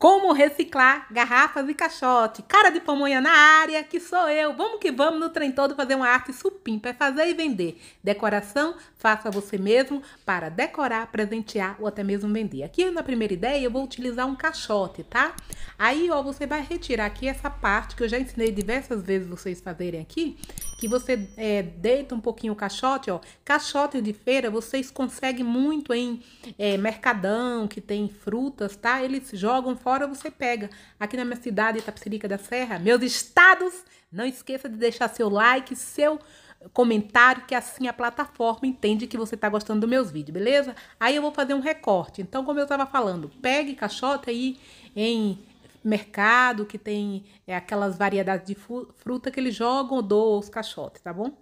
Como reciclar garrafas e caixote. Cara de pamonha na área, que sou eu. Vamos que vamos no trem todo fazer uma arte supimpa. É fazer e vender. Decoração, faça você mesmo para decorar, presentear ou até mesmo vender. Aqui na primeira ideia eu vou utilizar um caixote, tá? Aí, ó, você vai retirar aqui essa parte que eu já ensinei diversas vezes vocês fazerem aqui que você é, deita um pouquinho o caixote, ó. Caixote de feira vocês conseguem muito em é, mercadão, que tem frutas, tá? Eles jogam fora, você pega. Aqui na minha cidade, Itapsirica da Serra, meus estados, não esqueça de deixar seu like, seu comentário, que assim a plataforma entende que você tá gostando dos meus vídeos, beleza? Aí eu vou fazer um recorte. Então, como eu tava falando, pegue caixote aí em mercado que tem é, aquelas variedades de fruta que eles jogam ou doam aos caixotes, tá bom?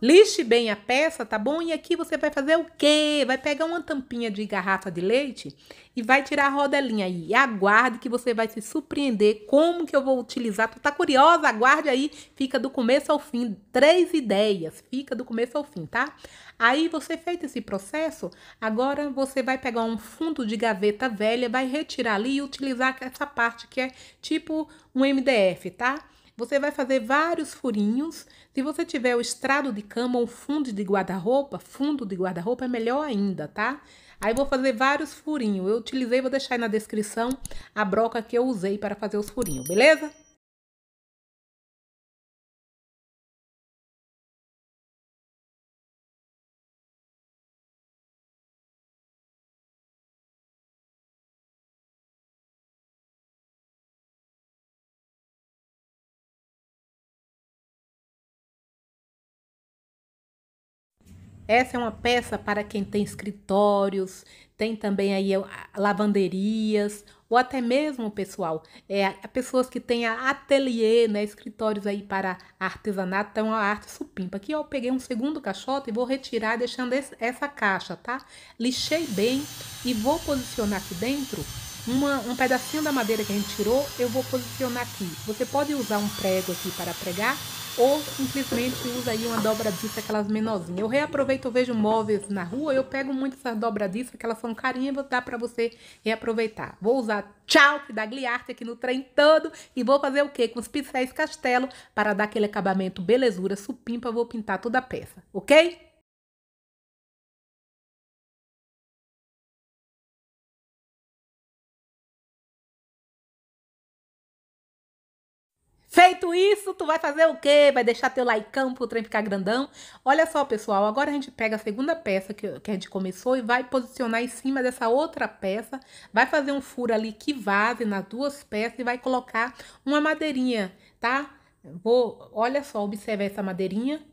Lixe bem a peça, tá bom? E aqui você vai fazer o quê? Vai pegar uma tampinha de garrafa de leite e vai tirar a rodelinha aí. E aguarde que você vai se surpreender como que eu vou utilizar. Tu tá curiosa? Aguarde aí. Fica do começo ao fim. Três ideias. Fica do começo ao fim, tá? Aí você feito esse processo, agora você vai pegar um fundo de gaveta velha, vai retirar ali e utilizar essa parte que é tipo um MDF, tá? Você vai fazer vários furinhos. Se você tiver o estrado de cama ou fundo de guarda-roupa, fundo de guarda-roupa é melhor ainda, tá? Aí vou fazer vários furinhos. Eu utilizei, vou deixar aí na descrição a broca que eu usei para fazer os furinhos, beleza? Essa é uma peça para quem tem escritórios, tem também aí eh, lavanderias, ou até mesmo, pessoal, é, pessoas que têm ateliê, né, escritórios aí para artesanato, então a arte supimpa. Aqui eu peguei um segundo caixote e vou retirar deixando esse, essa caixa, tá? Lixei bem e vou posicionar aqui dentro uma, um pedacinho da madeira que a gente tirou, eu vou posicionar aqui. Você pode usar um prego aqui para pregar ou simplesmente usa aí uma dobradiça, aquelas menorzinhas. Eu reaproveito, eu vejo móveis na rua, eu pego muito essas dobradiças, que elas são carinhas, dá para você reaproveitar. Vou usar tchau da Gliarte aqui no trem todo e vou fazer o quê? Com os pincéis castelo para dar aquele acabamento belezura supimpa, vou pintar toda a peça, ok? Feito isso, tu vai fazer o quê? Vai deixar teu laicão pro trem ficar grandão? Olha só, pessoal, agora a gente pega a segunda peça que, que a gente começou e vai posicionar em cima dessa outra peça. Vai fazer um furo ali que vaze nas duas peças e vai colocar uma madeirinha, tá? Vou, olha só, observe essa madeirinha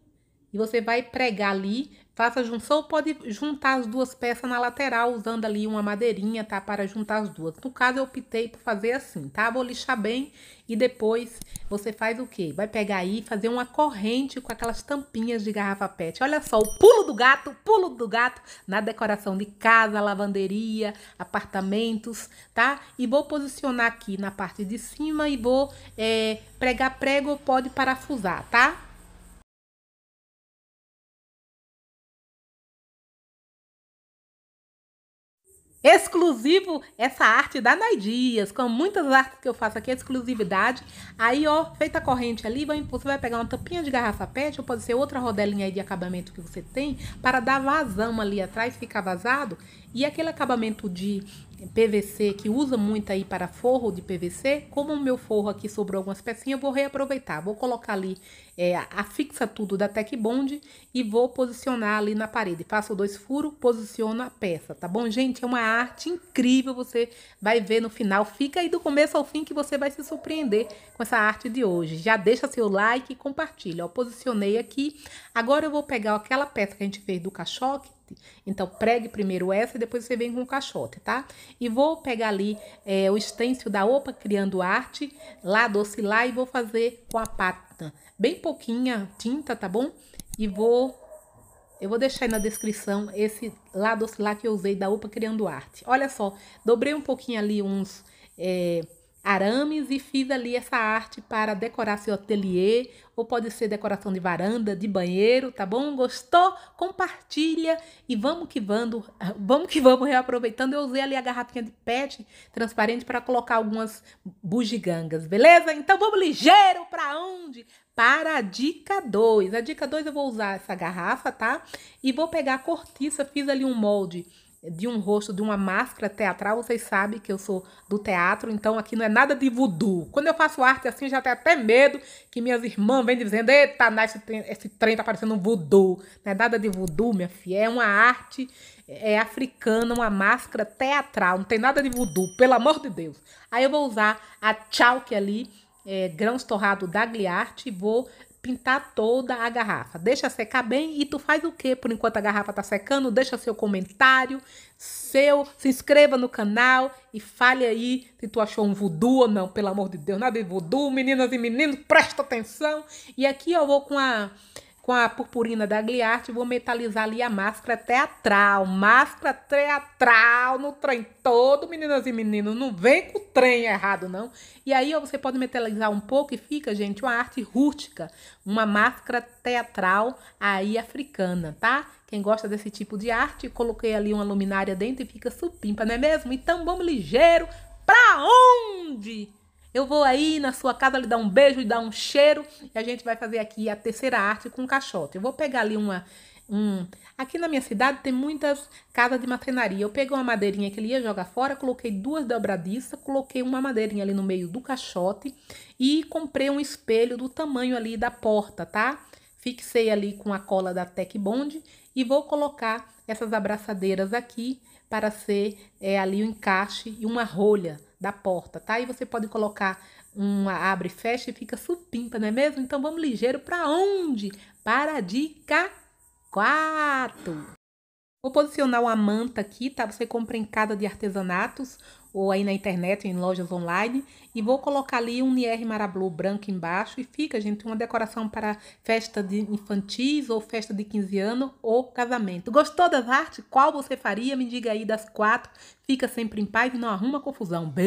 e você vai pregar ali Faça a junção, pode juntar as duas peças na lateral, usando ali uma madeirinha, tá? Para juntar as duas. No caso, eu optei por fazer assim, tá? Vou lixar bem e depois você faz o quê? Vai pegar aí e fazer uma corrente com aquelas tampinhas de garrafa pet. Olha só, o pulo do gato, pulo do gato na decoração de casa, lavanderia, apartamentos, tá? E vou posicionar aqui na parte de cima e vou é, pregar prego ou pode parafusar, tá? exclusivo essa arte da Naidias, como muitas artes que eu faço aqui, exclusividade. Aí, ó, feita a corrente ali, vai, você vai pegar uma tampinha de garrafa pet, ou pode ser outra rodelinha aí de acabamento que você tem, para dar vazão ali atrás, ficar vazado. E aquele acabamento de PVC, que usa muito aí para forro de PVC, como o meu forro aqui sobrou algumas pecinhas, eu vou reaproveitar. Vou colocar ali é, a fixa tudo da Tec Bond e vou posicionar ali na parede. Faço dois furos, posiciono a peça, tá bom, gente? É uma arte incrível, você vai ver no final. Fica aí do começo ao fim que você vai se surpreender com essa arte de hoje. Já deixa seu like e compartilha. Eu posicionei aqui. Agora eu vou pegar aquela peça que a gente fez do cachoque caixote. Então, pregue primeiro essa e depois você vem com o caixote, tá? E vou pegar ali é, o estêncil da Opa Criando Arte, lá do Ocilar, e vou fazer com a pata. Bem pouquinha tinta, tá bom? E vou... Eu vou deixar aí na descrição esse lado lá que eu usei da Opa Criando Arte. Olha só, dobrei um pouquinho ali uns... É, arames e fiz ali essa arte para decorar seu ateliê, ou pode ser decoração de varanda, de banheiro, tá bom? Gostou? Compartilha e vamos que vamos, vamos que vamos reaproveitando. Eu usei ali a garrafinha de PET transparente para colocar algumas bugigangas, beleza? Então vamos ligeiro para onde? para a dica 2. A dica 2 eu vou usar essa garrafa, tá? E vou pegar a cortiça, fiz ali um molde de um rosto, de uma máscara teatral. Vocês sabem que eu sou do teatro, então aqui não é nada de voodoo. Quando eu faço arte assim, já tenho até medo que minhas irmãs vêm dizendo: Eita, esse trem, esse trem tá parecendo um voodoo. Não é nada de voodoo, minha filha. É uma arte é africana, uma máscara teatral. Não tem nada de voodoo, pelo amor de Deus. Aí eu vou usar a chalk ali. É, grãos torrado da Gliarte, vou pintar toda a garrafa. Deixa secar bem e tu faz o que por enquanto a garrafa tá secando? Deixa seu comentário, seu, se inscreva no canal e fale aí se tu achou um voodoo ou não, pelo amor de Deus, nada de voodoo, meninas e meninos, presta atenção. E aqui eu vou com a com a purpurina da Gliarte, vou metalizar ali a máscara teatral. Máscara teatral no trem todo, meninas e meninos. Não vem com o trem errado, não. E aí ó, você pode metalizar um pouco e fica, gente, uma arte rústica. Uma máscara teatral aí africana, tá? Quem gosta desse tipo de arte, coloquei ali uma luminária dentro e fica supimpa, não é mesmo? Então vamos ligeiro. Pra onde? Eu vou aí na sua casa lhe dar um beijo e dar um cheiro. E a gente vai fazer aqui a terceira arte com caixote. Eu vou pegar ali uma. Um... Aqui na minha cidade tem muitas casas de macenaria. Eu peguei uma madeirinha que ele ia jogar fora, coloquei duas dobradiças, coloquei uma madeirinha ali no meio do caixote e comprei um espelho do tamanho ali da porta, tá? Fixei ali com a cola da Tec Bond e vou colocar essas abraçadeiras aqui para ser é, ali o encaixe e uma rolha, da porta, tá? E você pode colocar uma abre e fecha e fica supimpa, não é mesmo? Então vamos ligeiro para onde? Para a dica 4. Vou posicionar uma manta aqui, tá? Você compra em casa de artesanatos ou aí na internet, em lojas online. E vou colocar ali um Nier Marablu branco embaixo. E fica, gente, uma decoração para festa de infantis ou festa de 15 anos ou casamento. Gostou das artes? Qual você faria? Me diga aí das quatro. Fica sempre em paz e não arruma confusão. Beijo!